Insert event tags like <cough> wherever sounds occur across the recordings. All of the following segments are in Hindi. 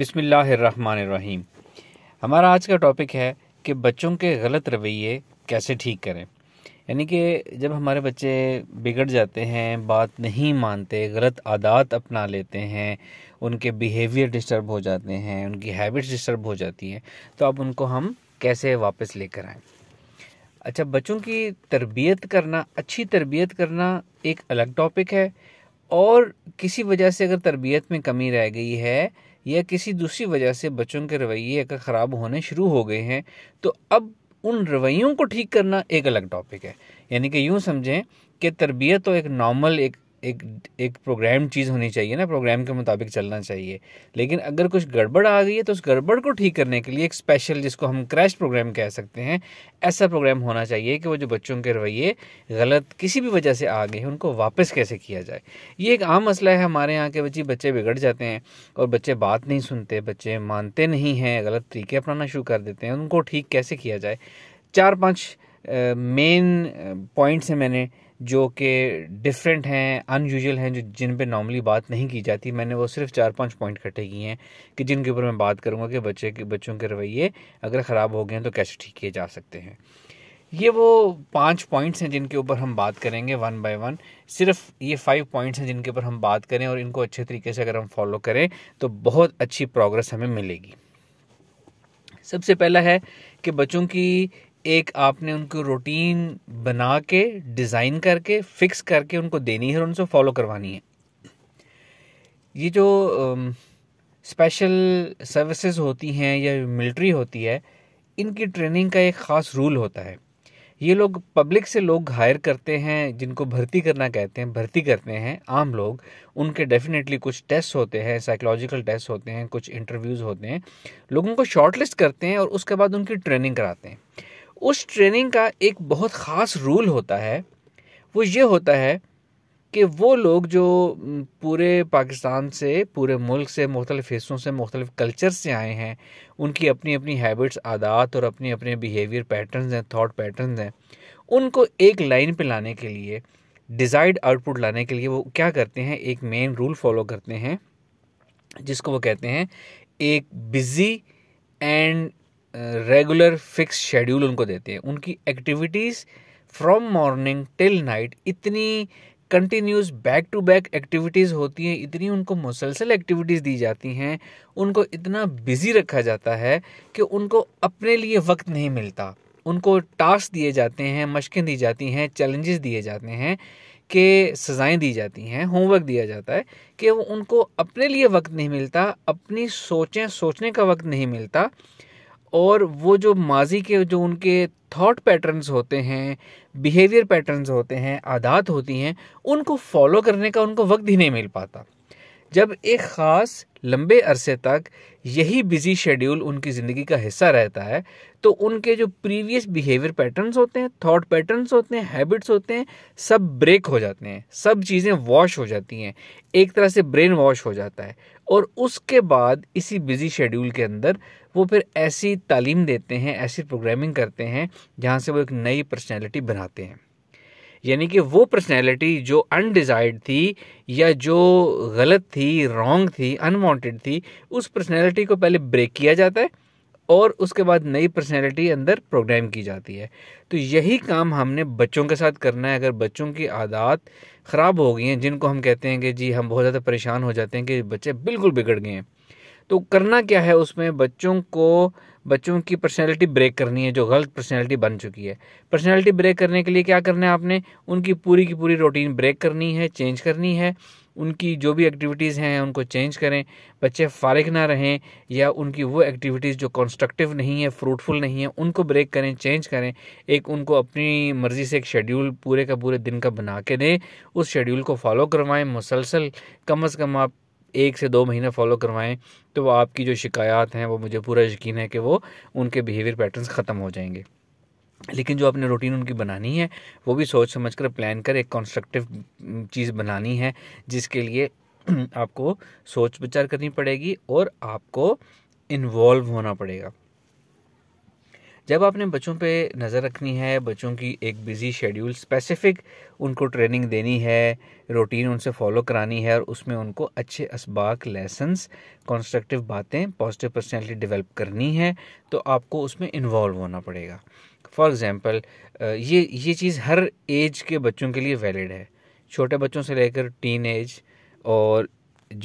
बिसमीम हमारा आज का टॉपिक है कि बच्चों के गलत रवैये कैसे ठीक करें यानी कि जब हमारे बच्चे बिगड़ जाते हैं बात नहीं मानते गलत आदत अपना लेते हैं उनके बिहेवियर डिस्टर्ब हो जाते हैं उनकी हैबिट्स डिस्टर्ब हो जाती हैं तो अब उनको हम कैसे वापस लेकर आएँ अच्छा बच्चों की तरबियत करना अच्छी तरबियत करना एक अलग टॉपिक है और किसी वजह से अगर तरबियत में कमी रह गई है या किसी दूसरी वजह से बच्चों के रवैये का ख़राब होने शुरू हो गए हैं तो अब उन रवैयों को ठीक करना एक अलग टॉपिक है यानी कि यूँ समझें कि तरबियत तो एक नॉर्मल एक एक एक प्रोग्राम चीज़ होनी चाहिए ना प्रोग्राम के मुताबिक चलना चाहिए लेकिन अगर कुछ गड़बड़ आ गई है तो उस गड़बड़ को ठीक करने के लिए एक स्पेशल जिसको हम क्रैश प्रोग्राम कह सकते हैं ऐसा प्रोग्राम होना चाहिए कि वो जो बच्चों के रवैये गलत किसी भी वजह से आ गए हैं उनको वापस कैसे किया जाए ये एक आम मसला है हमारे यहाँ के बच्चे बच्चे बिगड़ जाते हैं और बच्चे बात नहीं सुनते बच्चे मानते नहीं हैं गलत तरीके अपनाना शुरू कर देते हैं उनको ठीक कैसे किया जाए चार पाँच मेन पॉइंट्स हैं मैंने जो कि डिफरेंट हैं अनयूजल हैं जो जिन पे नॉर्मली बात नहीं की जाती मैंने वो सिर्फ चार पांच पॉइंट इकट्ठे किए हैं कि जिनके ऊपर मैं बात करूँगा कि बच्चे के बच्चों के रवैये अगर ख़राब हो गए हैं तो कैसे ठीक किए जा सकते हैं ये वो पांच पॉइंट्स हैं जिनके ऊपर हम बात करेंगे वन बाय वन सिर्फ ये फाइव पॉइंट्स हैं जिनके ऊपर हम बात करें और इनको अच्छे तरीके से अगर हम फॉलो करें तो बहुत अच्छी प्रोग्रेस हमें मिलेगी सबसे पहला है कि बच्चों की एक आपने उनको रूटीन बना के डिज़ाइन करके फिक्स करके उनको देनी है और उनसे फॉलो करवानी है ये जो स्पेशल uh, सर्विसेज होती हैं या मिलिट्री होती है इनकी ट्रेनिंग का एक ख़ास रूल होता है ये लोग पब्लिक से लोग हायर करते हैं जिनको भर्ती करना कहते हैं भर्ती करते हैं आम लोग उनके डेफिनेटली कुछ टेस्ट होते हैं साइकोलॉजिकल टेस्ट होते हैं कुछ इंटरव्यूज़ होते हैं लोगों को शॉर्टलिस्ट करते हैं और उसके बाद उनकी ट्रेनिंग कराते हैं उस ट्रेनिंग का एक बहुत ख़ास रूल होता है वो ये होता है कि वो लोग जो पूरे पाकिस्तान से पूरे मुल्क से मुख्तलिफ हिस्सों से मुख्तलिफ कल्चर से आए हैं उनकी अपनी अपनी हैबिट्स आदात और अपने अपने बिहेवियर पैटर्न्स हैं थॉट पैटर्न्स हैं उनको एक लाइन पे लाने के लिए डिज़ाइड आउटपुट लाने के लिए वो क्या करते हैं एक मेन रूल फॉलो करते हैं जिसको वो कहते हैं एक busy and regular fix schedule उनको देते हैं उनकी activities from morning till night इतनी continuous back to back activities होती हैं इतनी उनको मुसलसल एक्टिविटीज़ दी जाती हैं उनको इतना बिज़ी रखा जाता है कि उनको अपने लिए वक्त नहीं मिलता उनको टास्क दिए जाते हैं मशक़ें दी जाती हैं चैलेंजेस दिए जाते हैं कि सज़ाएं दी जाती हैं होमवर्क दिया जाता है कि वो उनको अपने लिए वक्त नहीं मिलता अपनी सोचें सोचने का वक्त नहीं मिलता और वो जो माजी के जो उनके थॉट पैटर्न्स होते हैं बिहेवियर पैटर्न्स होते हैं आदात होती हैं उनको फॉलो करने का उनको वक्त ही नहीं मिल पाता जब एक ख़ास लंबे अरसे तक यही बिजी शेड्यूल उनकी ज़िंदगी का हिस्सा रहता है तो उनके जो प्रीवियस बिहेवियर पैटर्न्स होते हैं थॉट पैटर्न्स होते हैं हैबिट्स होते हैं सब ब्रेक हो जाते हैं सब चीज़ें वॉश हो जाती हैं एक तरह से ब्रेन वॉश हो जाता है और उसके बाद इसी बिज़ी शेड्यूल के अंदर वो फिर ऐसी तालीम देते हैं ऐसी प्रोग्रामिंग करते हैं जहाँ से वो एक नई पर्सनैलिटी बनाते हैं यानी कि वो पर्सनैलिटी जो अनडिज़ायर्ड थी या जो गलत थी रॉन्ग थी अनवांटेड थी उस पर्सनैलिटी को पहले ब्रेक किया जाता है और उसके बाद नई पर्सनैलिटी अंदर प्रोग्राम की जाती है तो यही काम हमने बच्चों के साथ करना है अगर बच्चों की आदत ख़राब हो गई हैं जिनको हम कहते हैं कि जी हम बहुत ज़्यादा परेशान हो जाते हैं कि बच्चे बिल्कुल बिगड़ गए हैं तो करना क्या है उसमें बच्चों को बच्चों की पर्सनैलिटी ब्रेक करनी है जो गलत पर्सनैलिटी बन चुकी है पर्सनैलिटी ब्रेक करने के लिए क्या करना है आपने उनकी पूरी की पूरी रूटीन ब्रेक करनी है चेंज करनी है उनकी जो भी एक्टिविटीज़ हैं उनको चेंज करें बच्चे फारिग ना रहें या उनकी वो एक्टिविटीज़ जो कंस्ट्रक्टिव नहीं है फ्रूटफुल नहीं है उनको ब्रेक करें चेंज करें एक उनको अपनी मर्ज़ी से एक शेड्यूल पूरे का पूरे दिन का बना के दें उस शेड्यूल को फॉलो करवाएं मुसलसल कम अज़ कम आप एक से दो महीना फॉलो करवाएं तो वो आपकी जो शिकायत हैं वो मुझे पूरा यकीन है कि वो उनके बिहेवियर पैटर्न्स ख़त्म हो जाएंगे लेकिन जो आपने रूटीन उनकी बनानी है वो भी सोच समझ कर प्लान कर एक कंस्ट्रक्टिव चीज़ बनानी है जिसके लिए <clears throat> आपको सोच विचार करनी पड़ेगी और आपको इन्वॉल्व होना पड़ेगा जब आपने बच्चों पे नज़र रखनी है बच्चों की एक बिज़ी शेड्यूल स्पेसिफ़िक उनको ट्रेनिंग देनी है रूटीन उनसे फॉलो करानी है और उसमें उनको अच्छे इसबाक लेसन्स कंस्ट्रक्टिव बातें पॉजिटिव पर्सनैलिटी डेवलप करनी है तो आपको उसमें इन्वॉल्व होना पड़ेगा फॉर एग्ज़ाम्पल ये ये चीज़ हर एज के बच्चों के लिए वैलिड है छोटे बच्चों से लेकर टीन एज और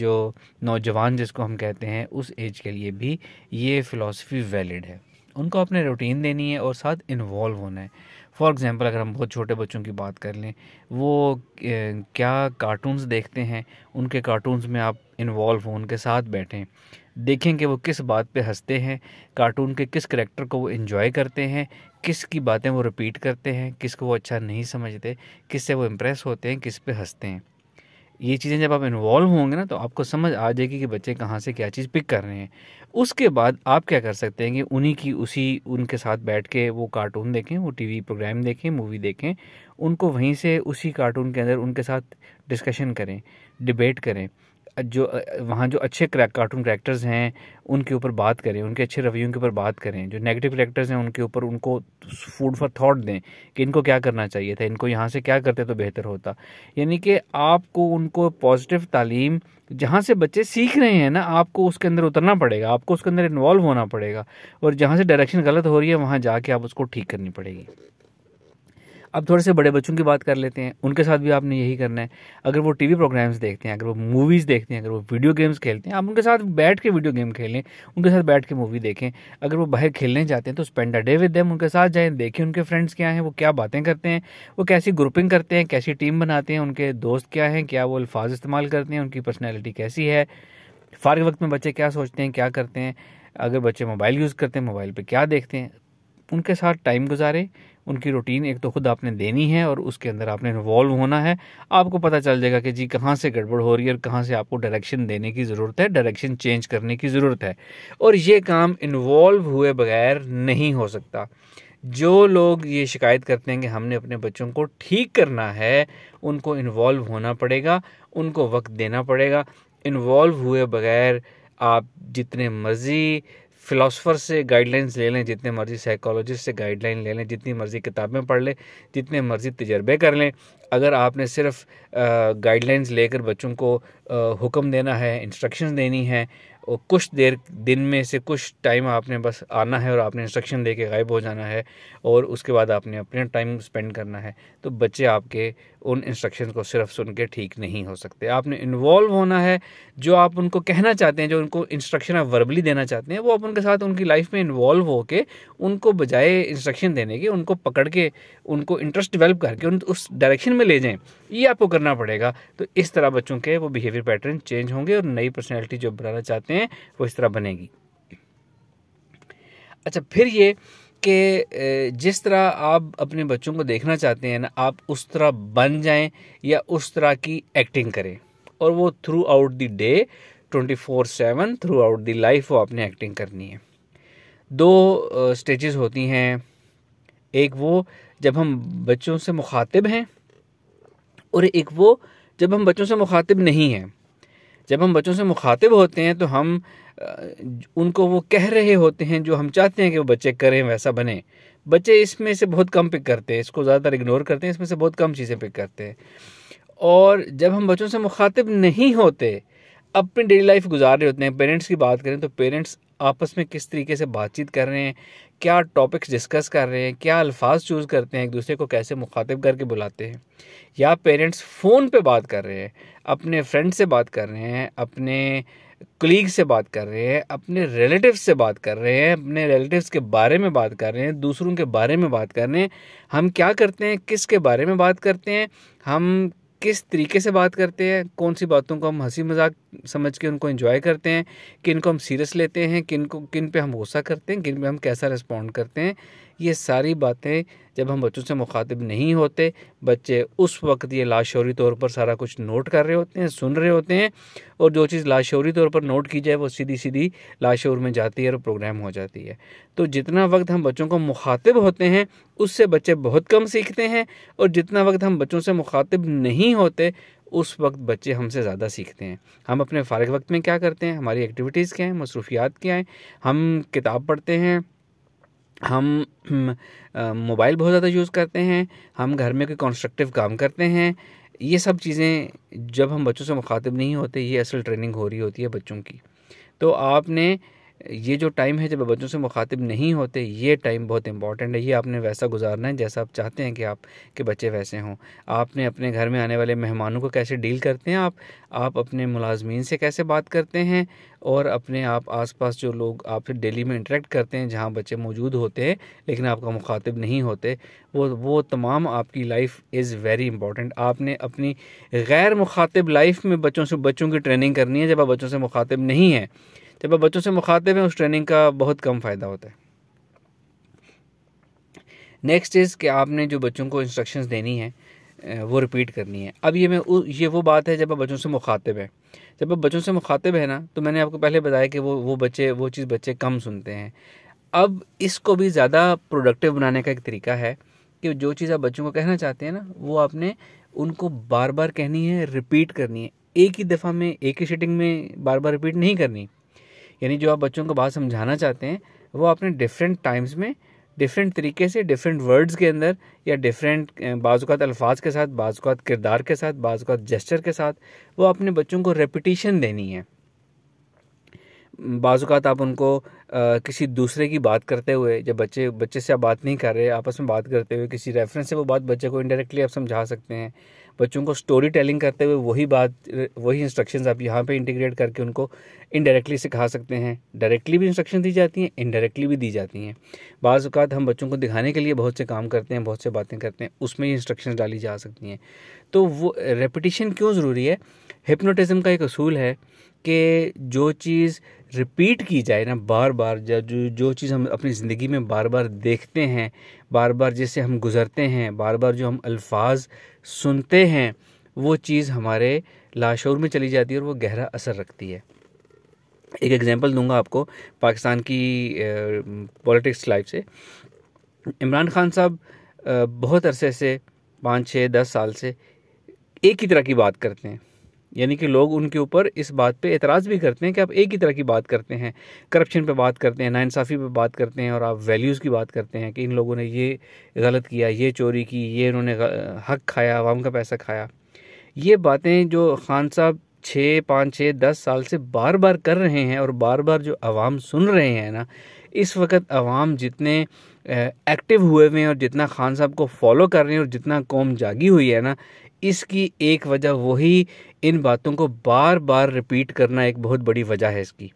जो नौजवान जिसको हम कहते हैं उस एज के लिए भी ये फ़िलासफ़ी वैलिड है उनको अपने रूटीन देनी है और साथ इन्वॉल्व होना है फॉर एग्ज़ाम्पल अगर हम बहुत छोटे बच्चों की बात कर लें वो क्या कार्टून्स देखते हैं उनके कार्टून्स में आप इन्वॉल्व हों उनके साथ बैठें देखें कि वो किस बात पे हंसते हैं कार्टून के किस करेक्टर को वो इन्जॉय करते हैं किस की बातें वो रिपीट करते हैं किसको वो अच्छा नहीं समझते किससे वो इम्प्रेस होते हैं किस पे हंसते हैं ये चीज़ें जब आप इन्वॉल्व होंगे ना तो आपको समझ आ जाएगी कि बच्चे कहाँ से क्या चीज़ पिक कर रहे हैं उसके बाद आप क्या कर सकते हैं कि उन्हीं की उसी उनके साथ बैठ के वो कार्टून देखें वो टीवी प्रोग्राम देखें मूवी देखें उनको वहीं से उसी कार्टून के अंदर उनके साथ डिस्कशन करें डिबेट करें जो वहाँ जो अच्छे कार्टून करेक्टर्स हैं उनके ऊपर बात करें उनके अच्छे रिव्यू के ऊपर बात करें जो नेगेटिव करेक्टर्स हैं उनके ऊपर उनको फूड फॉर थॉट दें कि इनको क्या करना चाहिए था इनको यहाँ से क्या करते तो बेहतर होता यानी कि आपको उनको पॉजिटिव तालीम जहाँ से बच्चे सीख रहे हैं ना आपको उसके अंदर उतरना पड़ेगा आपको उसके अंदर इन्वॉल्व होना पड़ेगा और जहाँ से डायरेक्शन गलत हो रही है वहाँ जाके आप उसको ठीक करनी पड़ेगी अब थोड़े से बड़े बच्चों की बात कर लेते हैं उनके साथ भी आपने यही करना है अगर वो टीवी प्रोग्राम्स देखते हैं अगर वो मूवीज़ देखते हैं अगर वो वीडियो गेम्स खेलते हैं आप उनके साथ बैठ के वीडियो गेम खेलें उनके साथ बैठ के मूवी देखें अगर वो बाहर खेलने जाते हैं तो spend a day with them उनके साथ जाएँ देखें उनके फ्रेंड्स क्या हैं वो क्या बातें करते हैं वो कैसी ग्रुपिंग करते हैं कैसी टीम बनाते हैं उनके दोस्त क्या हैं क्या वो अल्फाज इस्तेमाल करते हैं उनकी पर्सनैलिटी कैसी है फारग वक्त में बच्चे क्या सोचते हैं क्या करते हैं अगर बच्चे मोबाइल यूज़ करते हैं मोबाइल पर क्या देखते हैं उनके साथ टाइम गुजारें उनकी रूटीन एक तो खुद आपने देनी है और उसके अंदर आपने इन्वॉल्व होना है आपको पता चल जाएगा कि जी कहाँ से गड़बड़ हो रही है और कहाँ से आपको डायरेक्शन देने की ज़रूरत है डायरेक्शन चेंज करने की ज़रूरत है और ये काम इन्वॉल्व हुए बगैर नहीं हो सकता जो लोग ये शिकायत करते हैं कि हमने अपने बच्चों को ठीक करना है उनको इन्वॉल्व होना पड़ेगा उनको वक्त देना पड़ेगा इन्वॉल्व हुए बगैर आप जितने मर्ज़ी फ़िलासफ़र से गाइडलाइंस ले लें जितने मर्ज़ी साइकोलॉजिस्ट से गाइडलाइन ले लें जितनी मर्ज़ी किताबें पढ़ लें जितने मर्ज़ी तजर्बे कर लें अगर आपने सिर्फ गाइडलाइंस लेकर बच्चों को हुक्म देना है इंस्ट्रक्शन देनी है और कुछ देर दिन में से कुछ टाइम आपने बस आना है और आपने इंस्ट्रक्शन दे के गायब हो जाना है और उसके बाद आपने अपना टाइम स्पेंड करना है तो बच्चे आपके उन इंस्ट्रक्शन को सिर्फ सुन के ठीक नहीं हो सकते आपने इन्वॉल्व होना है जो आप उनको कहना चाहते हैं जो उनको इंस्ट्रक्शन आप वर्बली देना चाहते हैं वो आप उनके साथ उनकी लाइफ में इन्वॉल्व होकर उनको बजाय इंस्ट्रक्शन देने के उनको पकड़ के उनको इंटरेस्ट डेवलप करके उन उस डायरेक्शन में ले जाएँ ये आपको करना पड़ेगा तो इस तरह बच्चों के वो बिहेवियर पैटर्न चेंज होंगे और नई पर्सनैलिटी जो बनाना चाहते हैं वो इस तरह बनेगी अच्छा फिर ये कि जिस तरह आप अपने बच्चों को देखना चाहते हैं ना आप उस तरह बन जाएं या उस तरह की एक्टिंग करें और वो throughout the day twenty four seven throughout the life वो आपने एक्टिंग करनी है दो स्टेजेस होती हैं एक वो जब हम बच्चों से मुखातिब हैं और एक वो जब हम बच्चों से मुखातिब नहीं हैं जब हम बच्चों से मुखातिब होते हैं तो हम उनको वो कह रहे होते हैं जो हम चाहते हैं कि वो बच्चे करें वैसा बने बच्चे इसमें से बहुत कम पिक करते हैं इसको ज़्यादातर इग्नोर करते हैं इसमें से बहुत कम चीज़ें पिक करते हैं और जब हम बच्चों से मुखातिब नहीं होते अपनी डेली लाइफ गुजार रहे होते हैं पेरेंट्स की बात करें तो पेरेंट्स आपस में किस तरीके से बातचीत कर रहे हैं क्या टॉपिक्स डिस्कस कर रहे हैं क्या अल्फाज चूज़ करते हैं एक दूसरे को कैसे मुखातिब करके बुलाते हैं या पेरेंट्स फ़ोन पे बात कर रहे हैं अपने फ्रेंड से बात कर रहे हैं अपने कलीग से बात कर रहे हैं अपने रिलेटिव से बात कर रहे हैं अपने रिलेटिव्स के बारे में बात कर रहे हैं दूसरों के बारे में बात कर रहे हैं हम क्या करते हैं किसके बारे में बात करते हैं हम किस तरीके से बात करते हैं कौन सी बातों को हम हंसी मजाक समझ के उनको एंजॉय करते हैं किन को हम सीरियस लेते हैं किन को किन पे हम गुस्सा करते हैं किन पे हम कैसा रिस्पॉन्ड करते हैं ये सारी बातें जब हम बच्चों से मुखातिब नहीं होते बच्चे उस वक्त ये लाशोरी तौर पर सारा कुछ नोट कर रहे होते हैं सुन रहे होते हैं और जो चीज़ लाशोरी तौर पर नोट की जाए वो सीधी सीधी लाशोर में जाती है और प्रोग्राम हो जाती है तो जितना वक्त हम बच्चों को मुखातिब होते हैं उससे बच्चे बहुत कम सीखते हैं और जितना वक्त हम बच्चों से मुखातिब नहीं होते उस वक्त बच्चे हमसे ज़्यादा सीखते हैं हम अपने फ़ारग वक्त में क्या करते हैं हमारी एक्टिविटीज़ क्या हैं मसरूफियात क्या हैं हम किताब पढ़ते हैं हम हम्म, मोबाइल बहुत ज़्यादा यूज़ करते हैं हम घर में कोई कंस्ट्रक्टिव काम करते हैं ये सब चीज़ें जब हम बच्चों से मुखातिब नहीं होते ये असल ट्रेनिंग हो रही होती है बच्चों की तो आपने ये जो टाइम है जब बच्चों से मुखातिब नहीं होते ये टाइम बहुत इंपॉर्टेंट है ये आपने वैसा गुजारना है जैसा आप चाहते हैं कि आप के बच्चे वैसे हों आपने अपने घर में आने वाले मेहमानों को कैसे डील करते हैं आप आप अपने मुलाजमीन से कैसे बात करते हैं और अपने आप आसपास जो लोग आप डेली में इंटरेक्ट करते हैं जहाँ बच्चे मौजूद होते हैं लेकिन आपका मुखातिब नहीं होते वो वो तमाम आपकी लाइफ इज़ वेरी इंपॉर्टेंट आपने अपनी गैर मुखातिब लाइफ में बच्चों से बच्चों की ट्रेनिंग करनी है जब आप बच्चों से मुखातिब नहीं हैं जब आप बच्चों से मुखातिब हैं उस ट्रेनिंग का बहुत कम फ़ायदा होता है नेक्स्ट इज़ कि आपने जो बच्चों को इंस्ट्रक्शंस देनी है वो रिपीट करनी है अब ये मैं ये वो बात है जब आप बच्चों से मुखातिब है जब आप बच्चों से मुखातिब है ना तो मैंने आपको पहले बताया कि वो वो बच्चे वो चीज़ बच्चे कम सुनते हैं अब इसको भी ज़्यादा प्रोडक्टिव बनाने का एक तरीका है कि जो चीज़ आप बच्चों को कहना चाहते हैं ना वो आपने उनको बार बार कहनी है रिपीट करनी है एक ही दफ़ा में एक ही सेटिंग में बार बार रिपीट नहीं करनी यानी जो आप बच्चों को बात समझाना चाहते हैं वो आपने डिफरेंट टाइम्स में डिफरेंट तरीके से डिफरेंट वर्ड्स के अंदर या डिफरेंट बाज़ात अल्फाज के साथ बाज़ात किरदार के साथ बाज़ात जेस्चर के साथ वो अपने बच्चों को रेपिटेशन देनी है बाज़ात आप उनको आ, किसी दूसरे की बात करते हुए जब बच्चे बच्चे से आप बात नहीं कर रहे आपस में बात करते हुए किसी रेफरेंस से वो बात बच्चे को इंडायरेक्टली आप समझा सकते हैं बच्चों को स्टोरी टेलिंग करते हुए वही बात वही इंस्ट्रक्शंस आप यहाँ पे इंटीग्रेट करके उनको इनडायरेक्टली सिखा सकते हैं डायरेक्टली भी इंस्ट्रक्शन दी जाती हैं इनडायरेक्टली भी दी जाती हैं बाज़ात हम बच्चों को दिखाने के लिए बहुत से काम करते हैं बहुत से बातें करते हैं उसमें इंस्ट्रक्शन डाली जा सकती हैं तो वो रेपिटिशन क्यों ज़रूरी है हिप्नोटिज़म का एक असूल है कि जो चीज़ रिपीट की जाए ना बार बार जो जो चीज़ हम अपनी ज़िंदगी में बार बार देखते हैं बार बार जैसे हम गुज़रते हैं बार बार जो हम अल्फाज सुनते हैं वो चीज़ हमारे लाशोर में चली जाती है और वो गहरा असर रखती है एक एग्ज़ाम्पल दूंगा आपको पाकिस्तान की पॉलिटिक्स लाइफ से इमरान खान साहब बहुत अरसे से पाँच छः दस साल से एक ही तरह की बात करते हैं यानी कि लोग उनके ऊपर इस बात पे एतराज़ भी करते हैं कि आप एक ही तरह की बात करते हैं करप्शन पे बात करते हैं नाइंसाफ़ी पे बात करते हैं और आप वैल्यूज़ की बात करते हैं कि इन लोगों ने ये गलत किया ये चोरी की ये इन्होंने हक खाया आवाम का पैसा खाया ये बातें जो खान साहब छः पाँच छः दस साल से बार बार कर रहे हैं और बार बार जो आवाम सुन रहे हैं ना इस वक्त आवाम जितने एक्टिव हुए हुए हैं और जितना खान साहब को फॉलो कर रहे हैं और जितना कौम जागी हुई है ना इसकी एक वजह वही इन बातों को बार बार रिपीट करना एक बहुत बड़ी वजह है इसकी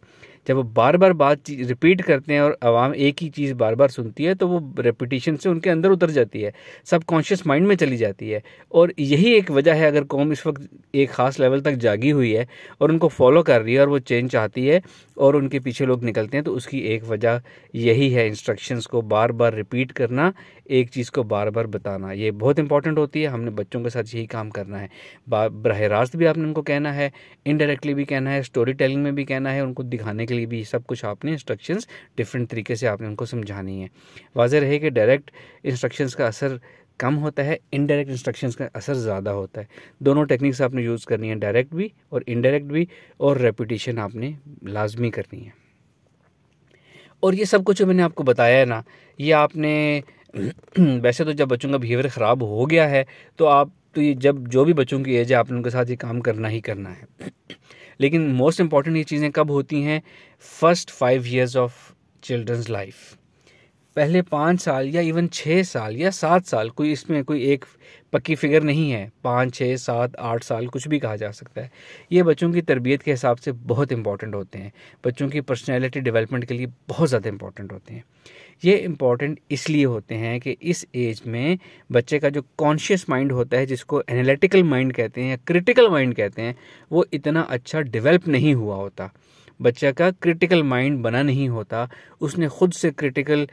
जब वो बार बार बात रिपीट करते हैं और आवाम एक ही चीज़ बार बार सुनती है तो वो रेपिटेशन से उनके अंदर उतर जाती है सबकॉन्शियस माइंड में चली जाती है और यही एक वजह है अगर कौम इस वक्त एक ख़ास लेवल तक जागी हुई है और उनको फॉलो कर रही है और वो चेंज चाहती है और उनके पीछे लोग निकलते हैं तो उसकी एक वजह यही है इंस्ट्रक्शंस को बार बार रिपीट करना एक चीज़ को बार बार बताना ये बहुत इंपॉर्टेंट होती है हमने बच्चों के साथ यही काम करना है बाह रास्त भी आपने उनको कहना है इनडायरेक्टली भी कहना है स्टोरी टेलिंग में भी कहना है उनको दिखाने के के लिए भी सब कुछ आपने इंस्ट्रक्शंस डिफरेंट तरीके से आपने उनको समझानी है वाजह रहे कि डायरेक्ट इंस्ट्रक्शंस का असर कम होता है इनडायरेक्ट इंस्ट्रक्शंस का असर ज़्यादा होता है दोनों टेक्निक्स आपने यूज़ करनी है डायरेक्ट भी और इनडायरेक्ट भी और रेपिटेशन आपने लाजमी करनी है और ये सब कुछ जो मैंने आपको बताया है ना ये आपने <clears throat> वैसे तो जब बच्चों का बिहेवियर ख़राब हो गया है तो आप तो ये जब जो भी बच्चों की एज है आपने उनके साथ ये काम करना ही करना है लेकिन मोस्ट इम्पॉर्टेंट ये चीज़ें कब होती हैं first five years of children's life पहले पाँच साल या इवन छः साल या सात साल कोई इसमें कोई एक पक्की फिगर नहीं है पाँच छः सात आठ साल कुछ भी कहा जा सकता है ये बच्चों की तरबियत के हिसाब से बहुत इंपॉर्टेंट होते हैं बच्चों की पर्सनैलिटी डेवलपमेंट के लिए बहुत ज़्यादा इंपॉर्टेंट होते हैं ये इम्पॉर्टेंट इसलिए होते हैं कि इस एज में बच्चे का जो कॉन्शियस माइंड होता है जिसको एनालिटिकल माइंड कहते हैं या क्रिटिकल माइंड कहते हैं वो इतना अच्छा डिवेल्प नहीं हुआ होता बच्चा का क्रिटिकल माइंड बना नहीं होता उसने खुद से क्रिटिकल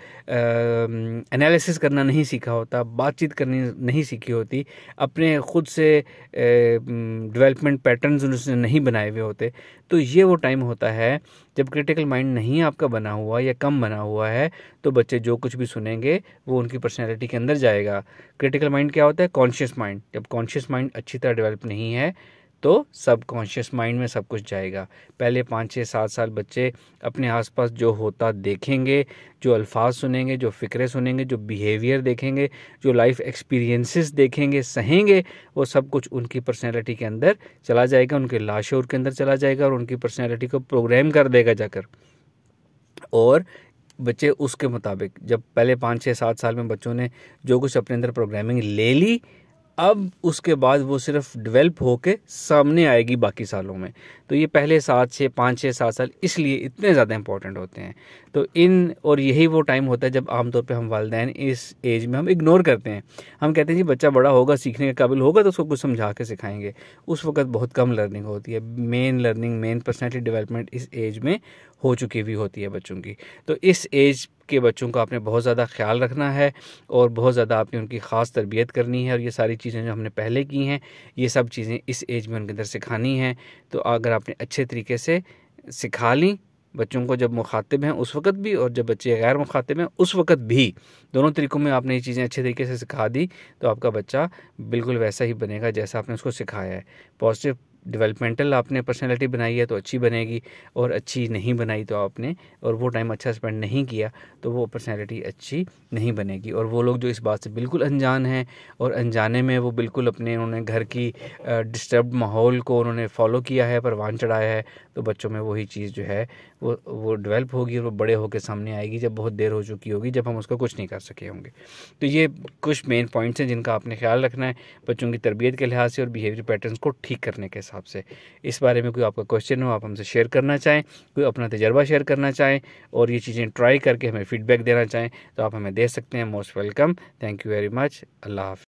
एनालिसिस करना नहीं सीखा होता बातचीत करनी नहीं सीखी होती अपने खुद से डेवलपमेंट पैटर्न्स उसने नहीं बनाए हुए होते तो ये वो टाइम होता है जब क्रिटिकल माइंड नहीं आपका बना हुआ या कम बना हुआ है तो बच्चे जो कुछ भी सुनेंगे वो उनकी पर्सनैलिटी के अंदर जाएगा क्रिटिकल माइंड क्या होता है कॉन्शियस माइंड जब कॉन्शियस माइंड अच्छी तरह डेवलप नहीं है तो सबकॉन्शियस माइंड में सब कुछ जाएगा पहले पाँच छः सात साल बच्चे अपने आसपास जो होता देखेंगे जो अल्फाज सुनेंगे जो फ़िक्रें सुनेंगे जो बिहेवियर देखेंगे जो लाइफ एक्सपीरियंसेस देखेंगे सहेंगे वो सब कुछ उनकी पर्सनैलिटी के अंदर चला जाएगा उनके लाशोर के अंदर चला जाएगा और उनकी पर्सनैलिटी को प्रोग्राम कर देगा जाकर और बच्चे उसके मुताबिक जब पहले पाँच छः सात साल में बच्चों ने जो कुछ अपने अंदर प्रोग्रामिंग ले ली अब उसके बाद वो सिर्फ डेवलप होके सामने आएगी बाकी सालों में तो ये पहले सात छः पाँच छः सात साल इसलिए इतने ज़्यादा इंपॉर्टेंट होते हैं तो इन और यही वो टाइम होता है जब आमतौर पे हम वालदेन इस एज में हम इग्नोर करते हैं हम कहते हैं जी बच्चा बड़ा होगा सीखने के काबिल होगा तो उसको कुछ समझा के सिखाएंगे उस वक्त बहुत कम लर्निंग होती है main learning main personality development इस एज में हो चुकी भी होती है बच्चों की तो इस एज के बच्चों का आपने बहुत ज़्यादा ख्याल रखना है और बहुत ज़्यादा आपने उनकी ख़ास तरबियत करनी है और ये सारी चीज़ें जो हमने पहले की हैं ये सब चीज़ें इस एज में उनके अंदर सिखानी हैं तो अगर आपने अच्छे तरीके से सिखा ली बच्चों को जब मुखातिब हैं उस वक़्त भी और जब बच्चे गैर मुखातिब हैं उस वक़्त भी दोनों तरीक़ों में आपने ये चीज़ें अच्छे तरीके से सिखा दी तो आपका बच्चा बिल्कुल वैसा ही बनेगा जैसा आपने उसको सिखाया है पॉजिटिव डेवलपमेंटल आपने पर्सनैलिटी बनाई है तो अच्छी बनेगी और अच्छी नहीं बनाई तो आपने और वो टाइम अच्छा स्पेंड नहीं किया तो वो पर्सनैलिटी अच्छी नहीं बनेगी और वो लोग जो इस बात से बिल्कुल अनजान हैं और अनजाने में वो बिल्कुल अपने उन्होंने घर की डिस्टर्ब माहौल को उन्होंने फॉलो किया है परवान चढ़ाया है तो बच्चों में वही चीज़ जो है वो वो डेवलप होगी और वो बड़े होकर सामने आएगी जब बहुत देर हो चुकी होगी जब हम उसको कुछ नहीं कर सके होंगे तो ये कुछ मेन पॉइंट्स हैं जिनका आपने ख्याल रखना है बच्चों की तरबियत के लिहाज से और बिहेवियर पैटर्न को ठीक करने के हिसाब से इस बारे में कोई आपका क्वेश्चन हो आप हमसे शेयर करना चाहें कोई अपना तजर्बा शेयर करना चाहें और ये चीज़ें ट्राई करके हमें फीडबैक देना चाहें तो आप हमें दे सकते हैं most welcome thank you very much अल्लाह हाफ़